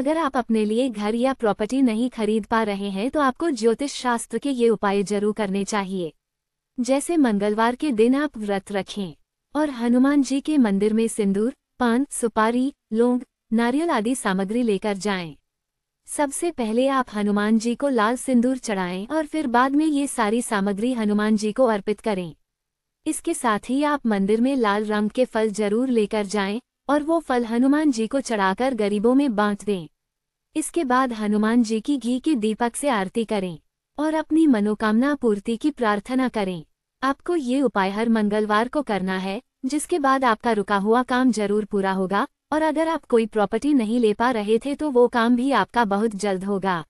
अगर आप अपने लिए घर या प्रॉपर्टी नहीं खरीद पा रहे हैं तो आपको ज्योतिष शास्त्र के ये उपाय जरूर करने चाहिए जैसे मंगलवार के दिन आप व्रत रखें और हनुमान जी के मंदिर में सिंदूर पान सुपारी लोंग नारियल आदि सामग्री लेकर जाएं। सबसे पहले आप हनुमान जी को लाल सिंदूर चढ़ाएं और फिर बाद में ये सारी सामग्री हनुमान जी को अर्पित करें इसके साथ ही आप मंदिर में लाल रंग के फल जरूर लेकर जाएं और वो फल हनुमान जी को चढ़ाकर गरीबों में बांट दें इसके बाद हनुमान जी की घी के दीपक से आरती करें और अपनी मनोकामना पूर्ति की प्रार्थना करें आपको ये उपाय हर मंगलवार को करना है जिसके बाद आपका रुका हुआ काम जरूर पूरा होगा और अगर आप कोई प्रॉपर्टी नहीं ले पा रहे थे तो वो काम भी आपका बहुत जल्द होगा